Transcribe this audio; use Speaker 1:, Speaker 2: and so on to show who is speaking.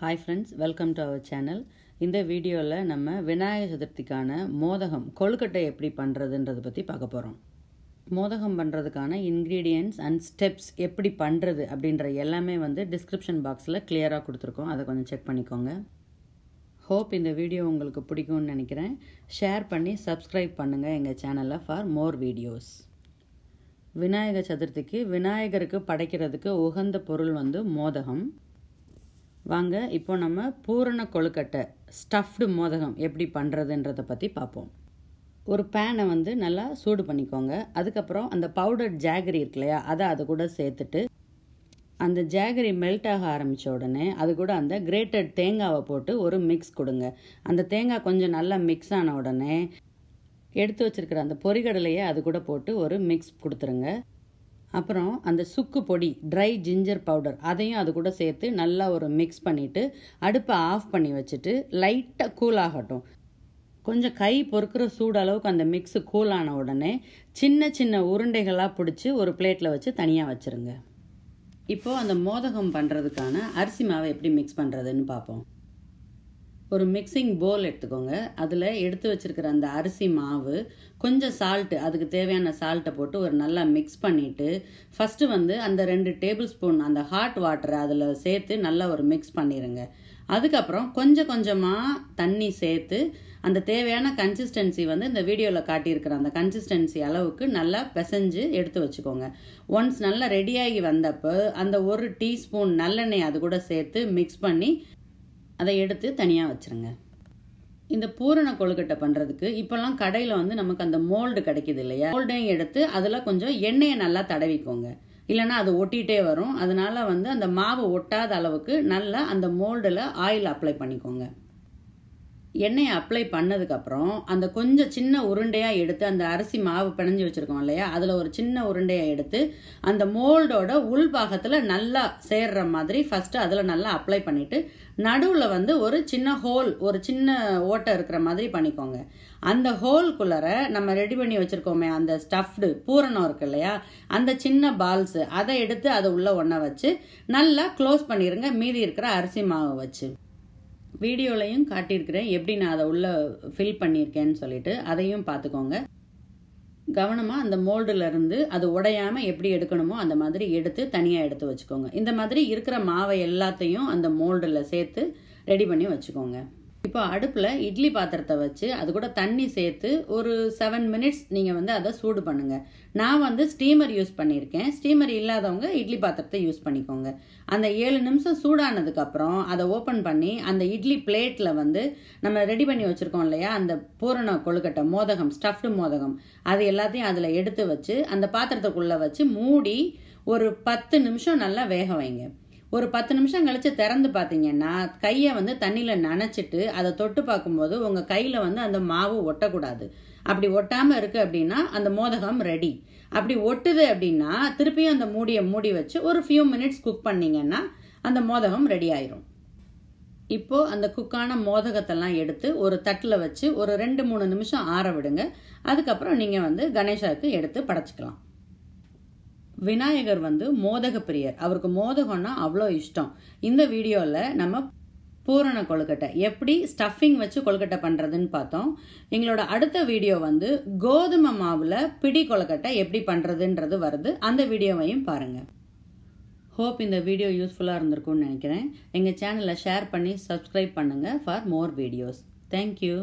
Speaker 1: hi friends welcome to our channel இந்த வீடியோவில் நம்ம விநாயகர் சதுர்த்திக்கான மோதகம் கொழுக்கட்டை எப்படி பண்ணுறதுன்றதை பற்றி பார்க்க போகிறோம் மோதகம் பண்ணுறதுக்கான இன்க்ரீடியன்ட்ஸ் அண்ட் ஸ்டெப்ஸ் எப்படி பண்ணுறது அப்படின்ற எல்லாமே வந்து டிஸ்கிரிப்ஷன் பாக்ஸில் கிளியராக கொடுத்துருக்கோம் அதை கொஞ்சம் செக் பண்ணிக்கோங்க ஹோப் இந்த வீடியோ உங்களுக்கு பிடிக்கும்னு நினைக்கிறேன் ஷேர் பண்ணி சப்ஸ்கிரைப் பண்ணுங்கள் எங்கள் சேனலில் ஃபார் மோர் வீடியோஸ் விநாயகர் சதுர்த்திக்கு விநாயகருக்கு படைக்கிறதுக்கு உகந்த பொருள் வந்து மோதகம் வாங்க இப்போ நம்ம பூரண கொழுக்கட்டை ஸ்டஃப்டு மோதகம் எப்படி பண்ணுறதுன்றதை பற்றி பார்ப்போம் ஒரு பேனை வந்து நல்லா சூடு பண்ணிக்கோங்க அதுக்கப்புறம் அந்த பவுடர் ஜாகரி இருக்கு இல்லையா அதை அது கூட சேர்த்துட்டு அந்த ஜாகரி மெல்ட் ஆக ஆரம்பித்த உடனே அது கூட அந்த கிரேட்டட் தேங்காவை போட்டு ஒரு மிக்ஸ் கொடுங்க அந்த தேங்காய் கொஞ்சம் நல்லா மிக்ஸ் ஆன உடனே எடுத்து வச்சுருக்கிற அந்த பொறிகடலையே அது கூட போட்டு ஒரு மிக்ஸ் கொடுத்துருங்க அப்புறம் அந்த சுக்கு பொடி ட்ரை ஜிஞ்சர் பவுடர் அதையும் அது கூட சேர்த்து நல்லா ஒரு மிக்ஸ் பண்ணிவிட்டு அடுப்பை ஆஃப் பண்ணி வச்சுட்டு லைட்டாக கூல் ஆகட்டும் கொஞ்சம் கை பொறுக்கிற சூடளவுக்கு அந்த மிக்ஸு கூல் ஆன உடனே சின்ன சின்ன உருண்டைகளாக பிடிச்சி ஒரு பிளேட்டில் வச்சு தனியாக வச்சுருங்க இப்போது அந்த மோதகம் பண்ணுறதுக்கான அரிசி மாவை எப்படி மிக்ஸ் பண்ணுறதுன்னு பார்ப்போம் ஒரு மிக்சிங் போல் எடுத்துக்கோங்க அதில் எடுத்து வச்சுருக்கிற அந்த அரிசி மாவு கொஞ்சம் சால்ட்டு அதுக்கு தேவையான சால்ட்டை போட்டு ஒரு நல்லா மிக்ஸ் பண்ணிவிட்டு ஃபஸ்ட்டு வந்து அந்த ரெண்டு டேபிள் ஸ்பூன் அந்த ஹாட் வாட்டரை அதில் சேர்த்து நல்லா ஒரு மிக்ஸ் பண்ணிடுங்க அதுக்கப்புறம் கொஞ்சம் கொஞ்சமாக தண்ணி சேர்த்து அந்த தேவையான கன்சிஸ்டன்சி வந்து இந்த வீடியோவில் காட்டியிருக்கிற அந்த கன்சிஸ்டன்சி அளவுக்கு நல்லா பிசைஞ்சு எடுத்து வச்சுக்கோங்க ஒன்ஸ் நல்லா ரெடியாகி வந்தப்போ அந்த ஒரு டீஸ்பூன் நல்லெண்ணெய் அது கூட சேர்த்து மிக்ஸ் பண்ணி அதை எடுத்து தனியாக வச்சுருங்க இந்த பூரண கொழுக்கட்டை பண்ணுறதுக்கு இப்போல்லாம் கடையில் வந்து நமக்கு அந்த மோல்டு கிடைக்கிது இல்லையா மோல்டையும் எடுத்து அதில் கொஞ்சம் எண்ணெயை நல்லா தடவிக்கோங்க இல்லைனா அது ஒட்டிகிட்டே வரும் அதனால் வந்து அந்த மாவு ஒட்டாத அளவுக்கு நல்லா அந்த மோல்டில் ஆயில் அப்ளை பண்ணிக்கோங்க எண்ணெயை அப்ளை பண்ணதுக்கப்புறம் அந்த கொஞ்சம் சின்ன உருண்டையாக எடுத்து அந்த அரிசி மாவு பிணைஞ்சி வச்சுருக்கோம் இல்லையா அதில் ஒரு சின்ன உருண்டையாக எடுத்து அந்த மோல்டோட உள்பாகத்தில் நல்லா சேர்ற மாதிரி ஃபஸ்ட்டு அதில் நல்லா அப்ளை பண்ணிவிட்டு நடுவில் வந்து ஒரு சின்ன ஹோல் ஒரு சின்ன ஓட்டை இருக்கிற மாதிரி பண்ணிக்கோங்க அந்த ஹோல்குள்ளரை நம்ம ரெடி பண்ணி வச்சுருக்கோமே அந்த ஸ்டஃப்டு பூரணம் இருக்கு இல்லையா அந்த சின்ன பால்ஸு அதை எடுத்து அதை உள்ளே ஒன்றை வச்சு நல்லா க்ளோஸ் பண்ணிடுங்க மீதி இருக்கிற அரிசி மாவு வச்சு வீடியோலையும் காட்டியிருக்கிறேன் எப்படி நான் அதை உள்ளே ஃபில் பண்ணியிருக்கேன்னு சொல்லிட்டு அதையும் பார்த்துக்கோங்க கவனமாக அந்த மோல்டுலேருந்து அது உடையாமல் எப்படி எடுக்கணுமோ அந்த மாதிரி எடுத்து தனியாக எடுத்து வச்சுக்கோங்க இந்த மாதிரி இருக்கிற மாவை எல்லாத்தையும் அந்த மோல்டில் சேர்த்து ரெடி பண்ணி வச்சுக்கோங்க இப்போ அடுப்பில் இட்லி பாத்திரத்தை வச்சு அது கூட தண்ணி சேர்த்து ஒரு செவன் மினிட்ஸ் நீங்கள் வந்து அதை சூடு பண்ணுங்கள் நான் வந்து ஸ்டீமர் யூஸ் பண்ணியிருக்கேன் ஸ்டீமர் இல்லாதவங்க இட்லி பாத்திரத்தை யூஸ் பண்ணிக்கோங்க அந்த ஏழு நிமிஷம் சூடானதுக்கப்புறம் அதை ஓப்பன் பண்ணி அந்த இட்லி பிளேட்டில் வந்து நம்ம ரெடி பண்ணி வச்சுருக்கோம் இல்லையா அந்த பூரண கொழுக்கட்டை மோதகம் ஸ்டஃப்டு மோதகம் அது எல்லாத்தையும் அதில் எடுத்து வச்சு அந்த பாத்திரத்துக்குள்ளே வச்சு மூடி ஒரு பத்து நிமிஷம் நல்லா வேக வைங்க ஒரு பத்து நிமிஷம் கழித்து திறந்து பார்த்தீங்கன்னா கையை வந்து தண்ணியில் நனைச்சிட்டு அதை தொட்டு பார்க்கும்போது உங்கள் கையில் வந்து அந்த மாவு ஒட்டக்கூடாது அப்படி ஒட்டாமல் இருக்குது அப்படின்னா அந்த மோதகம் ரெடி அப்படி ஒட்டுது அப்படின்னா திருப்பியும் அந்த மூடியை மூடி வச்சு ஒரு ஃபியூ மினிட்ஸ் குக் பண்ணிங்கன்னா அந்த மோதகம் ரெடி ஆயிரும் இப்போ அந்த குக்கான மோதகத்தெல்லாம் எடுத்து ஒரு தட்டில் வச்சு ஒரு ரெண்டு மூணு நிமிஷம் ஆற விடுங்க அதுக்கப்புறம் நீங்கள் வந்து கணேஷாவுக்கு எடுத்து படைச்சிக்கலாம் விநாயகர் வந்து மோதக பிரியர் அவருக்கு மோதகம்னா அவ்வளோ இஷ்டம் இந்த வீடியோவில் நம்ம பூரண கொழுக்கட்டை எப்படி ஸ்டஃபிங் வச்சு கொழுக்கட்டை பண்ணுறதுன்னு பார்த்தோம் எங்களோட அடுத்த வீடியோ வந்து கோதுமை மாவில் பிடி கொழுக்கட்டை எப்படி பண்ணுறதுன்றது வருது அந்த வீடியோவையும் பாருங்கள் ஹோப் இந்த வீடியோ யூஸ்ஃபுல்லாக இருந்திருக்கும்னு நினைக்கிறேன் எங்கள் சேனலை ஷேர் பண்ணி சப்ஸ்கிரைப் பண்ணுங்கள் ஃபார் மோர் வீடியோஸ் தேங்க்யூ